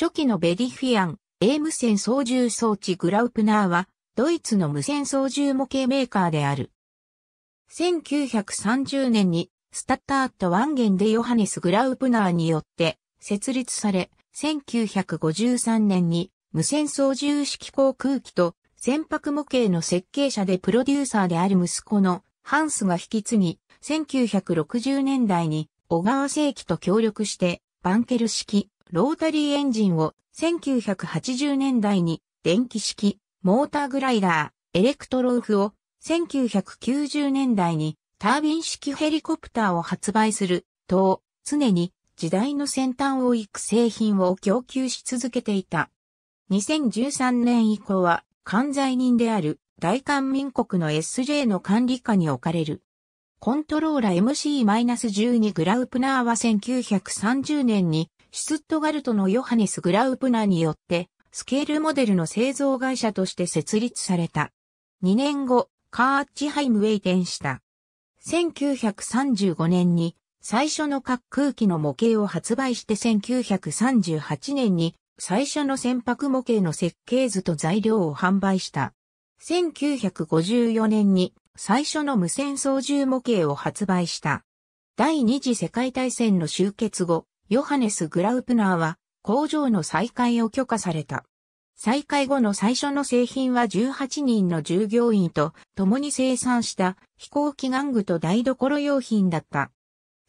初期のベリフィアン、A 無線操縦装置グラウプナーは、ドイツの無線操縦模型メーカーである。1930年に、スタッターとトワンゲンでヨハネス・グラウプナーによって設立され、1953年に無線操縦式航空機と船舶模型の設計者でプロデューサーである息子のハンスが引き継ぎ、1960年代に小川正規と協力してバンケル式ロータリーエンジンを1980年代に電気式モーターグライダーエレクトローフを1990年代にタービン式ヘリコプターを発売すると常に時代の先端を行く製品を供給し続けていた。2013年以降は関在人である大韓民国の SJ の管理下に置かれる。コントローラ MC-12 グラウプナーは1930年にシュツットガルトのヨハネス・グラウプナによって、スケールモデルの製造会社として設立された。2年後、カーッチハイムへ移転した。1935年に最初の滑空機の模型を発売して1938年に最初の船舶模型の設計図と材料を販売した。1954年に最初の無線操縦模型を発売した。第二次世界大戦の終結後、ヨハネス・グラウプナーは工場の再開を許可された。再開後の最初の製品は18人の従業員と共に生産した飛行機玩具と台所用品だった。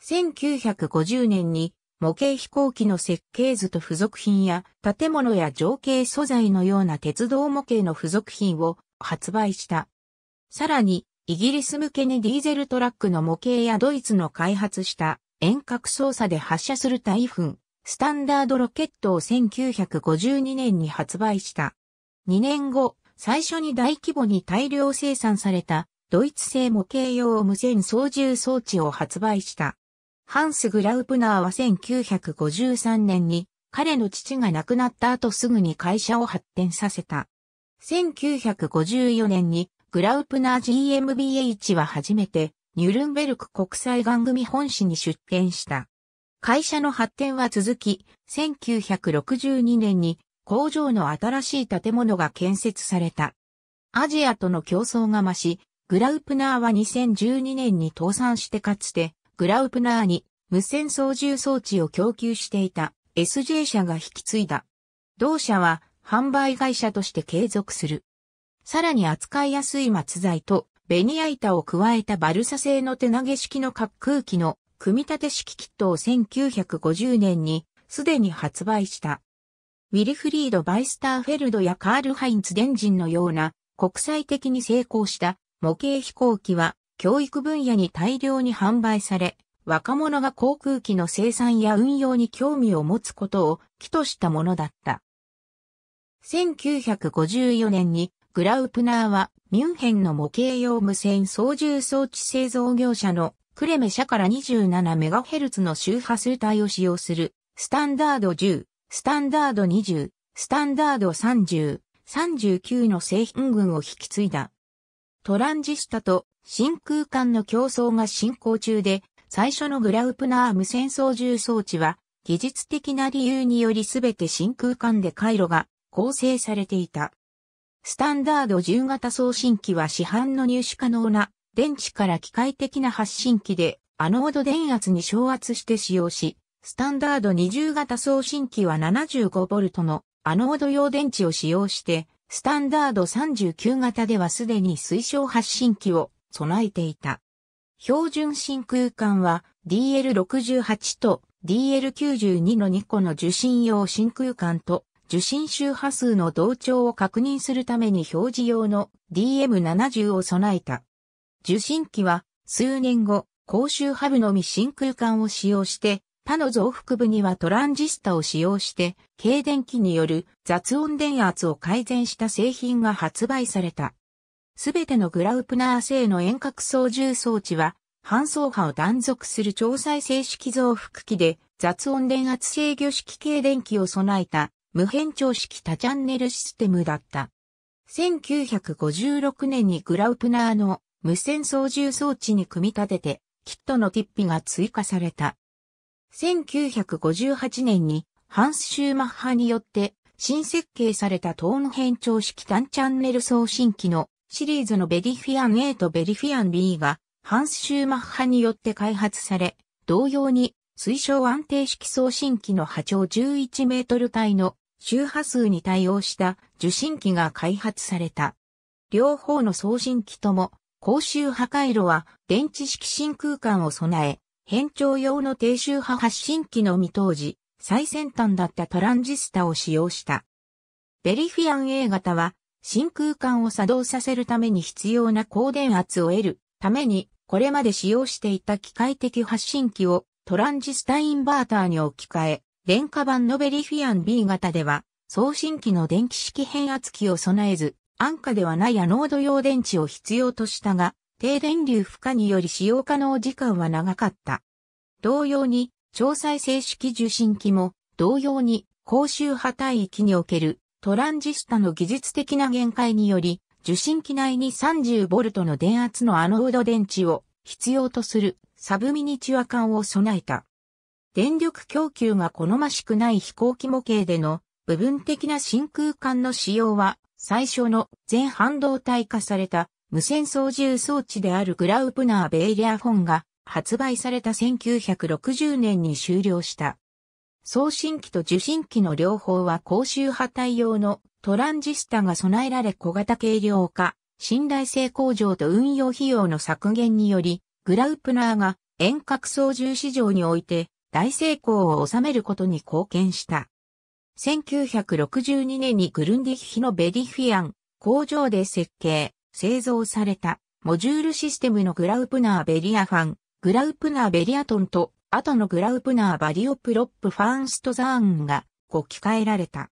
1950年に模型飛行機の設計図と付属品や建物や情景素材のような鉄道模型の付属品を発売した。さらに、イギリス向けにディーゼルトラックの模型やドイツの開発した遠隔操作で発射するタイフン、スタンダードロケットを1952年に発売した。2年後、最初に大規模に大量生産されたドイツ製模型用無線操縦装置を発売した。ハンス・グラウプナーは1953年に彼の父が亡くなった後すぐに会社を発展させた。1954年にグラウプナー GmbH は初めてニュルンベルク国際番組本誌に出展した。会社の発展は続き、1962年に工場の新しい建物が建設された。アジアとの競争が増し、グラウプナーは2012年に倒産してかつて、グラウプナーに無線操縦装置を供給していた SJ 社が引き継いだ。同社は販売会社として継続する。さらに扱いやすい松材とベニヤ板を加えたバルサ製の手投げ式の滑空機の組み立て式キットを1950年にすでに発売した。ウィルフリード・バイスターフェルドやカール・ハインツ・デンジンのような国際的に成功した模型飛行機は教育分野に大量に販売され、若者が航空機の生産や運用に興味を持つことを起としたものだった。1954年にグラウプナーは、ミュンヘンの模型用無線操縦装置製造業者のクレメ社から 27MHz の周波数帯を使用する、スタンダード10、スタンダード20、スタンダード30、39の製品群を引き継いだ。トランジスタと真空管の競争が進行中で、最初のグラウプナー無線操縦装置は、技術的な理由によりすべて真空管で回路が構成されていた。スタンダード10型送信機は市販の入手可能な電池から機械的な発信機でアノード電圧に昇圧して使用し、スタンダード20型送信機は 75V のアノード用電池を使用して、スタンダード39型ではすでに推奨発信機を備えていた。標準真空管は DL68 と DL92 の2個の受信用真空管と受信周波数の同調を確認するために表示用の DM70 を備えた。受信機は数年後、公衆波部のみ真空管を使用して、他の増幅部にはトランジスタを使用して、軽電機による雑音電圧を改善した製品が発売された。すべてのグラウプナー製の遠隔操縦装置は、搬送波を断続する調再生式増幅器で雑音電圧制御式軽電機を備えた無変調式多チャンネルシステムだった。1956年にグラウプナーの無線操縦装置に組み立てて、キットのティッピが追加された。1958年にハンス・シューマッハによって新設計されたトーン変調式単チャンネル送信機のシリーズのベリフィアン A とベリフィアン B がハンス・シューマッハによって開発され、同様に推奨安定式送信機の波長11メートル帯の周波数に対応した受信機が開発された。両方の送信機とも、高周波回路は電池式真空管を備え、変調用の低周波発信機のみ当時、最先端だったトランジスタを使用した。ベリフィアン A 型は、真空管を作動させるために必要な高電圧を得るために、これまで使用していた機械的発信機をトランジスタインバーターに置き換え、電化版のベリフィアン B 型では、送信機の電気式変圧器を備えず、安価ではないアノード用電池を必要としたが、低電流負荷により使用可能時間は長かった。同様に、超再生式受信機も、同様に、高周波帯域におけるトランジスタの技術的な限界により、受信機内に 30V の電圧のアノード電池を必要とするサブミニチュア艦を備えた。電力供給が好ましくない飛行機模型での部分的な真空管の使用は最初の全半導体化された無線操縦装置であるグラウプナー・ベイリアフォンが発売された1960年に終了した。送信機と受信機の両方は高周波対応のトランジスタが備えられ小型軽量化、信頼性向上と運用費用の削減によりグラウプナーが遠隔操縦市場において大成功を収めることに貢献した。1962年にグルンディヒのベリフィアン工場で設計、製造されたモジュールシステムのグラウプナーベリアファン、グラウプナーベリアトンと後のグラウプナーバリオプロップファンストザーンが置き換えられた。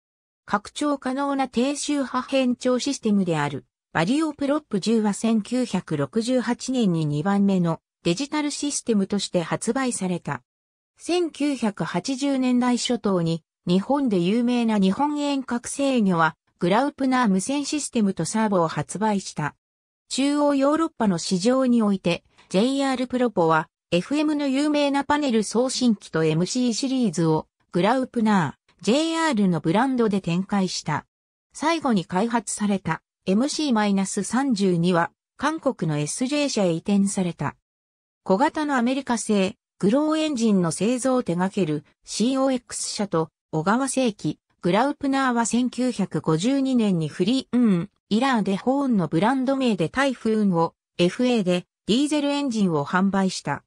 拡張可能な低周波変調システムである。バリオプロップ10は1968年に2番目のデジタルシステムとして発売された。1980年代初頭に日本で有名な日本遠隔制御はグラウプナー無線システムとサーボを発売した。中央ヨーロッパの市場において JR プロポは FM の有名なパネル送信機と MC シリーズをグラウプナー JR のブランドで展開した。最後に開発された MC-32 は韓国の SJ 社へ移転された。小型のアメリカ製グローエンジンの製造を手掛ける COX 社と小川正機グラウプナーは1952年にフリーウン、イラーでホーンのブランド名でタイフーンを FA でディーゼルエンジンを販売した。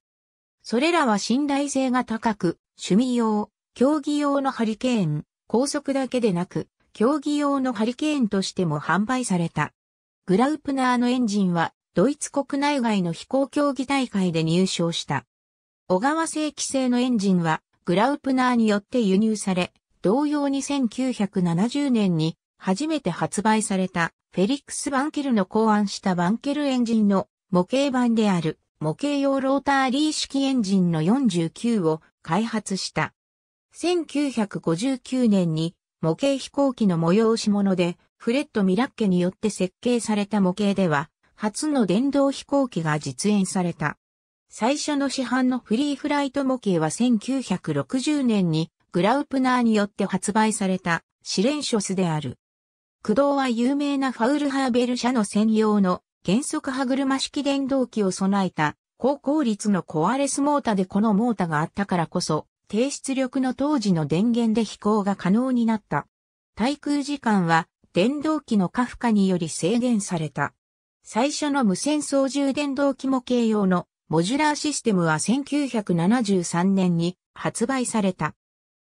それらは信頼性が高く、趣味用、競技用のハリケーン、高速だけでなく、競技用のハリケーンとしても販売された。グラウプナーのエンジンはドイツ国内外の飛行競技大会で入賞した。小川正規製のエンジンはグラウプナーによって輸入され、同様に1970年に初めて発売されたフェリックス・バンケルの考案したバンケルエンジンの模型版である模型用ローターリー式エンジンの49を開発した。1959年に模型飛行機の催し物で、フレット・ミラッケによって設計された模型では、初の電動飛行機が実演された。最初の市販のフリーフライト模型は1960年にグラウプナーによって発売されたシレンショスである。駆動は有名なファウルハーベル社の専用の原則歯車式電動機を備えた高効率のコアレスモータでこのモータがあったからこそ低出力の当時の電源で飛行が可能になった。滞空時間は電動機の過負荷により制限された。最初の無線操縦電動機模型用のモジュラーシステムは1973年に発売された。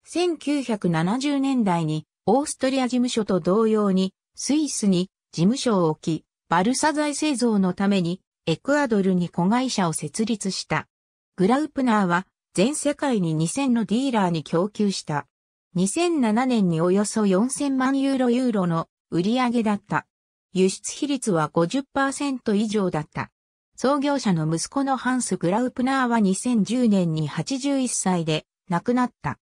1970年代にオーストリア事務所と同様にスイスに事務所を置き、バルサ材製造のためにエクアドルに子会社を設立した。グラウプナーは全世界に2000のディーラーに供給した。2007年におよそ4000万ユーロユーロの売り上げだった。輸出比率は50%以上だった。創業者の息子のハンス・グラウプナーは2010年に81歳で亡くなった。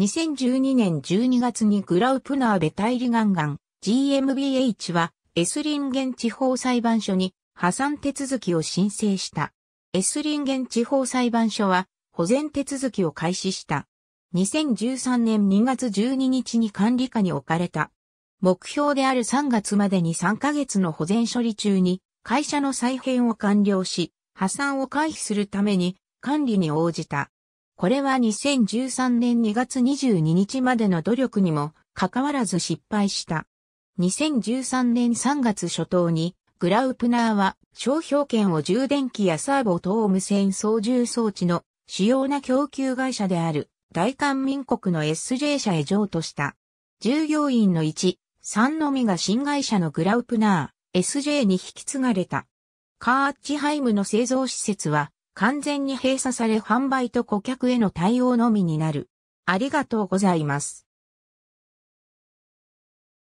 2012年12月にグラウプナーベタイリガンガン GmbH はエスリンゲン地方裁判所に破産手続きを申請した。エスリンゲン地方裁判所は保全手続きを開始した。2013年2月12日に管理下に置かれた。目標である3月までに3ヶ月の保全処理中に会社の再編を完了し、破産を回避するために管理に応じた。これは2013年2月22日までの努力にもかかわらず失敗した。2013年3月初頭にグラウプナーは商標権を充電器やサーボ等無線操縦装置の主要な供給会社である大韓民国の SJ 社へ譲渡した。従業員の1、3のみが新会社のグラウプナー、SJ に引き継がれた。カーッチハイムの製造施設は完全に閉鎖され販売と顧客への対応のみになる。ありがとうございます。